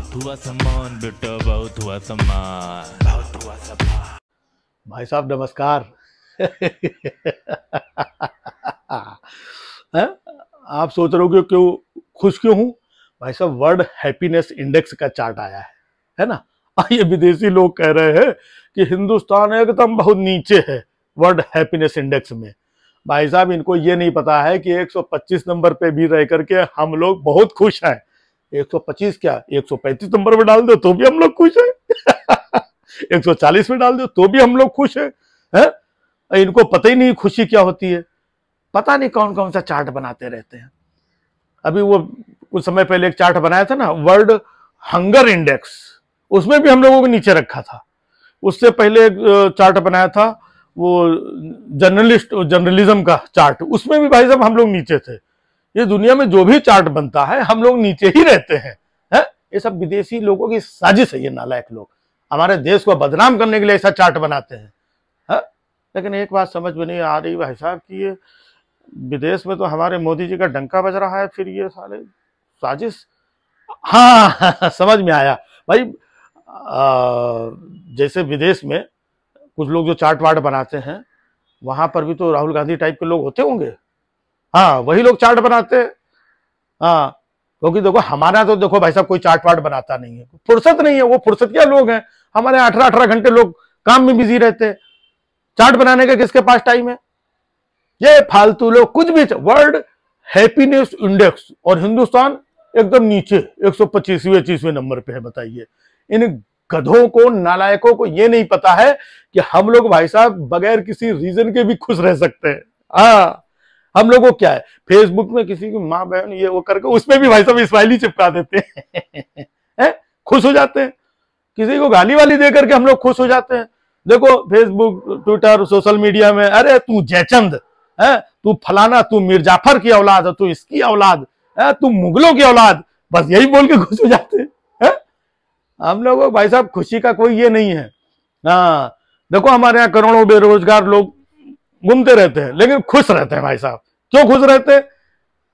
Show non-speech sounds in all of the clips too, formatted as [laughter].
बहुत हुआ सम्मान बेटा बहुत हुआ सम्मान बहुत हुआ सम्मान भाई साहब नमस्कार आप सोच रहे हो क्यों खुश क्यों हूं भाई साहब वर्ल्ड हैप्पीनेस इंडेक्स का चार्ट आया है है ना हाँ, ये विदेशी लोग कह रहे हैं कि हिंदुस्तान एकदम बहुत नीचे है वर्ल्ड हैप्पीनेस इंडेक्स में भाई साहब इनको ये नहीं पता है कि 125 नंबर पे भी रह करके हम लोग बहुत खुश हैं 125 क्या 135 नंबर में डाल दो तो भी हम लोग खुश [laughs] सौ 140 में डाल दो तो भी हम लोग खुश है है इनको पता ही नहीं खुशी क्या होती है पता नहीं कौन कौन सा चार्ट बनाते रहते हैं अभी वो कुछ समय पहले एक चार्ट बनाया था ना वर्ल्ड हंगर इंडेक्स उसमें भी हम लोगों को नीचे रखा था उससे पहले एक चार्ट बनाया था वो जर्नलिस्ट जर्नलिज्म का चार्ट उसमें भी भाई साहब हम लोग नीचे थे ये दुनिया में जो भी चार्ट बनता है हम लोग नीचे ही रहते हैं है? ये सब विदेशी लोगों की साजिश है ये नालायक लोग हमारे देश को बदनाम करने के लिए ऐसा चार्ट बनाते हैं है? लेकिन एक बात समझ में नहीं आ रही भाई साहब कि ये विदेश में तो हमारे मोदी जी का डंका बज रहा है फिर ये सारे साजिश हाँ [laughs] समझ में आया भाई आ, जैसे विदेश में कुछ लोग जो चार्ट वार्ट बनाते हैं वहाँ पर भी तो राहुल गांधी टाइप के लोग होते होंगे हाँ वही लोग चार्ट बनाते हैं हाँ क्योंकि देखो हमारा तो देखो भाई साहब कोई चार्ट वार्ट बनाता नहीं है फुर्सत नहीं है वो फुर्सत क्या लोग हैं हमारे अठारह अठारह घंटे लोग काम में बिजी रहते हैं चार्ट बनाने का किसके पास टाइम है ये फालतू लोग कुछ भी वर्ल्ड हैप्पीनेस इंडेक्स और हिंदुस्तान एकदम नीचे एक सौ पच्चीसवें तीसवें नंबर पे है बताइए इन गधों को नालायकों को ये नहीं पता है कि हम लोग भाई साहब बगैर किसी रीजन के भी खुश रह सकते हैं हाँ हम लोगों क्या है फेसबुक में किसी की माँ बहन ये वो करके उसमें भी भाई साहब स्माइली चिपका देते हैं [laughs] है? खुश हो जाते हैं किसी को गाली वाली दे करके हम लोग खुश हो जाते हैं देखो फेसबुक ट्विटर सोशल मीडिया में अरे तू जयचंद है तू फलाना तू मिर्जाफर की औलाद है तू इसकी औलाद है तू मुगलों की औलाद बस यही बोल के खुश हो जाते हैं हम लोगों भाई साहब खुशी का कोई ये नहीं है हाँ देखो हमारे यहाँ करोड़ों बेरोजगार लोग घूमते रहते हैं लेकिन खुश रहते हैं भाई साहब क्यों खुश रहते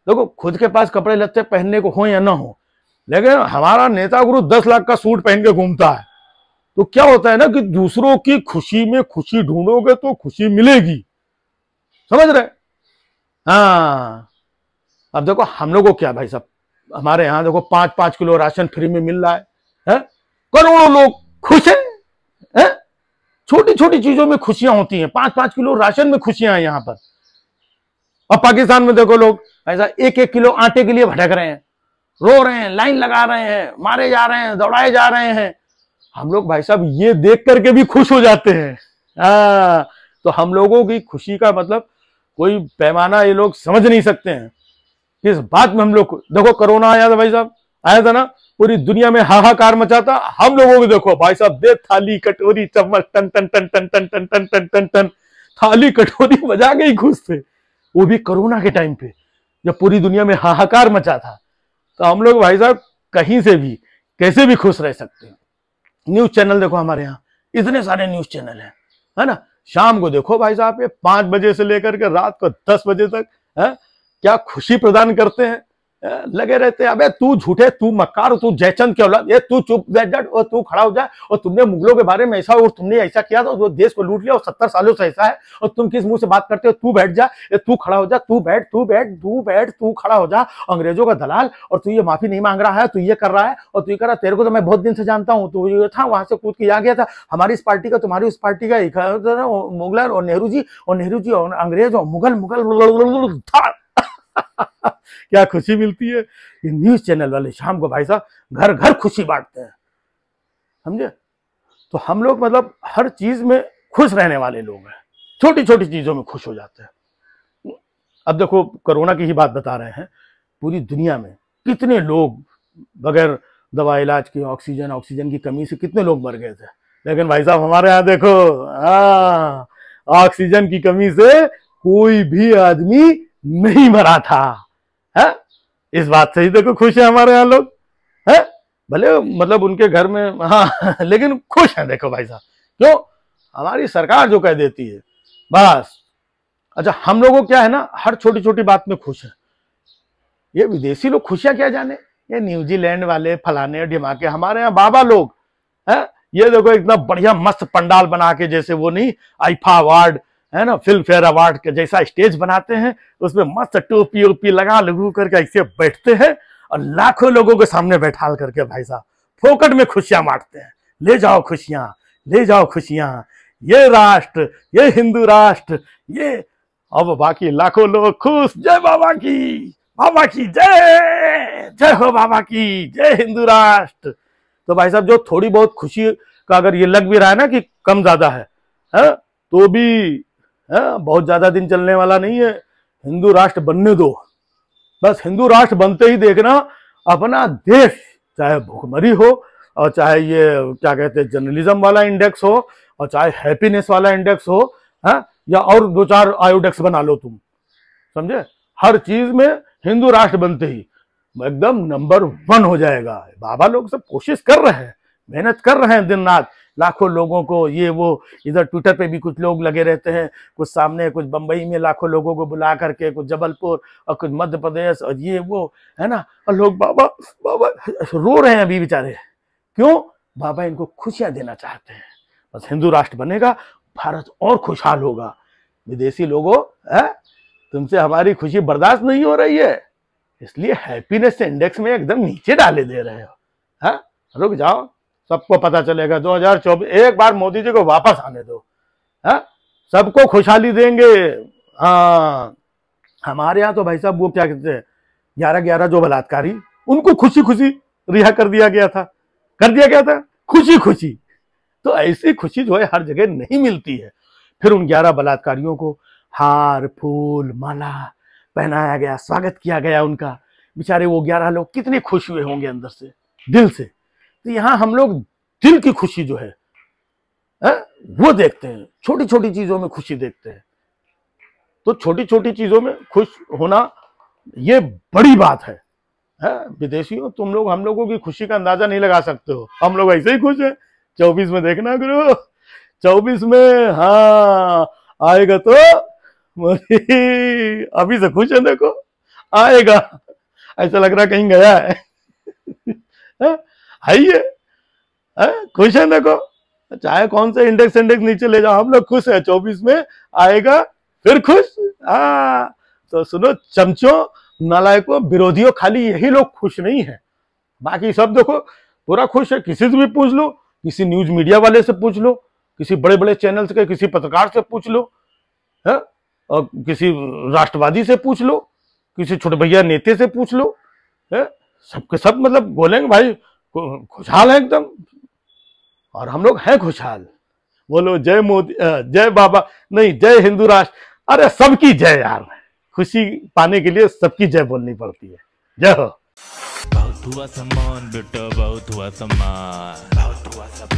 देखो खुद के पास कपड़े लत्ते पहनने को हो या ना हो लेकिन हमारा नेता गुरु दस लाख का सूट पहन के घूमता है तो क्या होता है ना कि दूसरों की खुशी में खुशी ढूंढोगे तो खुशी मिलेगी समझ रहे हाँ अब देखो हम लोगों क्या भाई साहब हमारे यहाँ देखो पांच पांच किलो राशन फ्री में मिल रहा है, है? करोड़ों लोग खुश हैं है? छोटी छोटी चीजों में खुशियां होती हैं पांच पांच किलो राशन में खुशियां हैं यहाँ पर और पाकिस्तान में देखो लोग ऐसा एक एक किलो आटे के लिए भटक रहे हैं रो रहे हैं लाइन लगा रहे हैं मारे जा रहे हैं दौड़ाए जा रहे हैं हम लोग भाई साहब ये देख करके भी खुश हो जाते हैं आ, हाँ, तो हम लोगों की खुशी का मतलब कोई पैमाना ये लोग समझ नहीं सकते हैं किस बात में हम लोग देखो कोरोना आया था भाई साहब आया था ना पूरी दुनिया में हाहाकार मचा था हम लोगों को देखो भाई साहब दे थाली कटोरी चम्मच टन टन टन टन टन टन टन टन टन टन थाली कटोरी बजा के ही खुश थे वो भी कोरोना के टाइम पे जब पूरी दुनिया में हाहाकार मचा था तो हम लोग भाई साहब कहीं से भी कैसे भी खुश रह सकते हैं न्यूज चैनल देखो हमारे यहाँ इतने सारे न्यूज चैनल हैं है ना शाम को देखो भाई साहब ये पांच बजे से लेकर के रात को दस बजे तक है क्या खुशी प्रदान करते हैं लगे रहते हैं अबे तू झूठे तू मक्कार तू जयचंद के औलाद ये तू चुप बैठ और तू खड़ा हो जाए और तुमने मुगलों के बारे में ऐसा और तुमने ऐसा किया था जो देश को लूट लिया और सत्तर सालों से ऐसा है और तुम किस मुंह से बात करते हो तू बैठ जा ये तू खड़ा हो जा तू बैठ तू बैठ तू बैठ तू खड़ा हो जा अंग्रेजों का दलाल और तू ये माफी नहीं मांग रहा है तू ये कर रहा है और तू ये कर रहा है तेरे को तो मैं बहुत दिन से जानता हूँ तू ये था वहां से कूद के आ गया था हमारी इस पार्टी का तुम्हारी उस पार्टी का मुगलर और नेहरू जी और नेहरू जी और अंग्रेज और मुगल मुगल [laughs] क्या खुशी मिलती है ये न्यूज चैनल वाले शाम को भाई साहब घर घर खुशी बांटते हैं समझे तो हम लोग मतलब हर चीज में खुश रहने वाले लोग हैं छोटी छोटी चीजों में खुश हो जाते हैं अब देखो कोरोना की ही बात बता रहे हैं पूरी दुनिया में कितने लोग बगैर दवा इलाज के ऑक्सीजन ऑक्सीजन की कमी से कितने लोग मर गए थे लेकिन भाई साहब हमारे यहाँ देखो हाँ, ऑक्सीजन की कमी से कोई भी आदमी नहीं मरा था है इस बात से ही देखो खुश है हमारे यहाँ लोग है भले मतलब उनके घर में हाँ [laughs] लेकिन खुश हैं देखो भाई साहब क्यों हमारी सरकार जो कह देती है बस अच्छा हम लोगों क्या है ना हर छोटी छोटी बात में खुश है ये विदेशी लोग खुशियां क्या जाने ये न्यूजीलैंड वाले फलाने ढिमाके हमारे यहाँ बाबा लोग है ये देखो इतना बढ़िया मस्त पंडाल बना के जैसे वो नहीं आईफा अवार्ड है ना फिल्म फेयर अवार्ड का जैसा स्टेज बनाते हैं उसमें मस्त टोपी ओपी लगा लगू करके ऐसे बैठते हैं और लाखों लोगों के सामने बैठा करके भाई साहब फोकट में खुशियां मारते हैं ले जाओ खुशियां ले जाओ खुशियां ये राष्ट्र ये हिंदू राष्ट्र ये अब बाकी लाखों लोग खुश जय बाबा की बाबा की जय जय हो बाबा की जय हिंदू राष्ट्र तो भाई साहब जो थोड़ी बहुत खुशी का अगर ये लग भी रहा है ना कि कम ज्यादा है, है? हाँ, तो भी है बहुत ज़्यादा दिन चलने वाला नहीं है हिंदू राष्ट्र बनने दो बस हिंदू राष्ट्र बनते ही देखना अपना देश चाहे भुखमरी हो और चाहे ये क्या कहते हैं जर्नलिज्म वाला इंडेक्स हो और चाहे हैप्पीनेस वाला इंडेक्स हो है या और दो चार आयोडेक्स बना लो तुम समझे हर चीज में हिंदू राष्ट्र बनते ही एकदम नंबर वन हो जाएगा बाबा लोग सब कोशिश कर रहे हैं मेहनत कर रहे हैं दिन रात लाखों लोगों को ये वो इधर ट्विटर पे भी कुछ लोग लगे रहते हैं कुछ सामने कुछ बम्बई में लाखों लोगों को बुला करके कुछ जबलपुर और कुछ मध्य प्रदेश और ये वो है ना और लोग बाबा बाबा रो रहे हैं अभी बेचारे क्यों बाबा इनको खुशियाँ देना चाहते हैं बस हिंदू राष्ट्र बनेगा भारत और खुशहाल होगा विदेशी लोगों है तुमसे हमारी खुशी बर्दाश्त नहीं हो रही है इसलिए हैप्पीनेस इंडेक्स में एकदम नीचे डाले दे रहे हो हाँ रुक जाओ सबको पता चलेगा 2024 एक बार मोदी जी को वापस आने दो है हाँ? सबको खुशहाली देंगे आ, हाँ। हमारे यहाँ तो भाई साहब वो क्या कहते हैं ग्यारह ग्यारह जो बलात्कारी उनको खुशी खुशी रिहा कर दिया गया था कर दिया गया था खुशी खुशी तो ऐसी खुशी जो है हर जगह नहीं मिलती है फिर उन ग्यारह बलात्कारियों को हार फूल माला पहनाया गया स्वागत किया गया उनका बेचारे वो ग्यारह लोग कितने खुश हुए होंगे अंदर से दिल से तो यहां हम लोग दिल की खुशी जो है, है वो देखते हैं छोटी छोटी चीजों में खुशी देखते हैं तो छोटी छोटी चीजों में खुश होना ये बड़ी बात है है विदेशियों तुम लोग हम लोगों की खुशी का अंदाजा नहीं लगा सकते हो हम लोग ऐसे ही खुश हैं चौबीस में देखना गुरु चौबीस में हाँ आएगा तो अभी से खुश है देखो आएगा ऐसा लग रहा कहीं गया है है ही है खुश है देखो चाहे कौन सा इंडेक्स इंडेक्स नीचे ले जाओ हम लोग खुश है चौबीस में आएगा फिर खुश हाँ तो सुनो चमचो नालायको विरोधियों खाली यही लोग खुश नहीं है बाकी सब देखो पूरा खुश है किसी से भी पूछ लो किसी न्यूज मीडिया वाले से पूछ लो किसी बड़े बड़े चैनल के किसी पत्रकार से पूछ लो है और किसी राष्ट्रवादी से पूछ लो किसी छोटे भैया नेते से पूछ लो है सबके सब मतलब बोलेंगे भाई खुशहाल है एकदम और हम लोग हैं खुशहाल बोलो जय मोदी जय बाबा नहीं जय हिंदू राष्ट्र अरे सबकी जय यार खुशी पाने के लिए सबकी जय बोलनी पड़ती है जय हो बहुत हुआ सम्मान बेटा बहुत हुआ सम्मान बहुत हुआ सम्मान